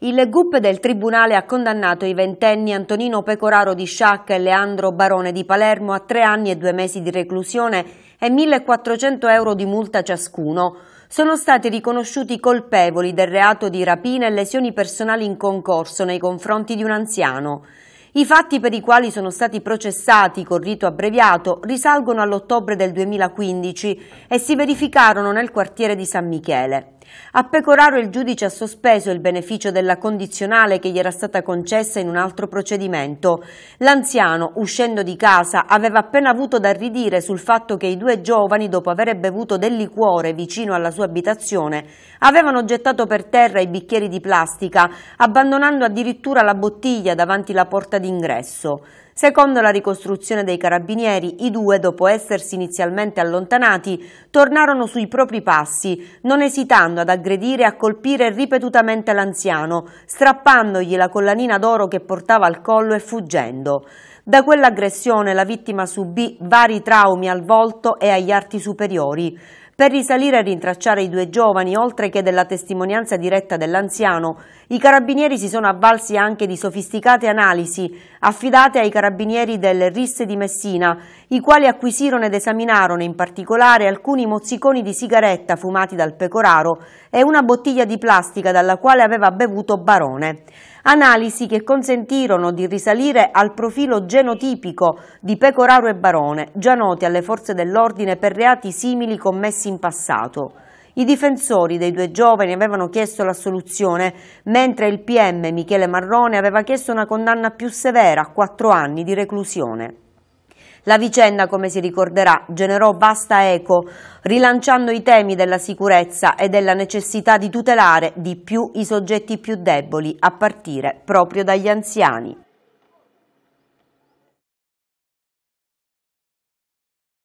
Il GUP del Tribunale ha condannato i ventenni Antonino Pecoraro di Sciacca e Leandro Barone di Palermo a tre anni e due mesi di reclusione e 1.400 euro di multa ciascuno. Sono stati riconosciuti colpevoli del reato di rapina e lesioni personali in concorso nei confronti di un anziano. I fatti per i quali sono stati processati con rito abbreviato risalgono all'ottobre del 2015 e si verificarono nel quartiere di San Michele. A Pecoraro il giudice ha sospeso il beneficio della condizionale che gli era stata concessa in un altro procedimento. L'anziano, uscendo di casa, aveva appena avuto da ridire sul fatto che i due giovani, dopo aver bevuto del liquore vicino alla sua abitazione, avevano gettato per terra i bicchieri di plastica, abbandonando addirittura la bottiglia davanti la porta d'ingresso. Secondo la ricostruzione dei carabinieri, i due, dopo essersi inizialmente allontanati, tornarono sui propri passi, non esitando ad aggredire e a colpire ripetutamente l'anziano, strappandogli la collanina d'oro che portava al collo e fuggendo. Da quell'aggressione la vittima subì vari traumi al volto e agli arti superiori. Per risalire a rintracciare i due giovani, oltre che della testimonianza diretta dell'anziano, i carabinieri si sono avvalsi anche di sofisticate analisi affidate ai carabinieri del RIS di Messina, i quali acquisirono ed esaminarono in particolare alcuni mozziconi di sigaretta fumati dal pecoraro e una bottiglia di plastica dalla quale aveva bevuto Barone analisi che consentirono di risalire al profilo genotipico di Pecoraro e Barone, già noti alle forze dell'ordine per reati simili commessi in passato. I difensori dei due giovani avevano chiesto l'assoluzione, mentre il PM Michele Marrone aveva chiesto una condanna più severa a quattro anni di reclusione. La vicenda, come si ricorderà, generò vasta eco, rilanciando i temi della sicurezza e della necessità di tutelare di più i soggetti più deboli, a partire proprio dagli anziani.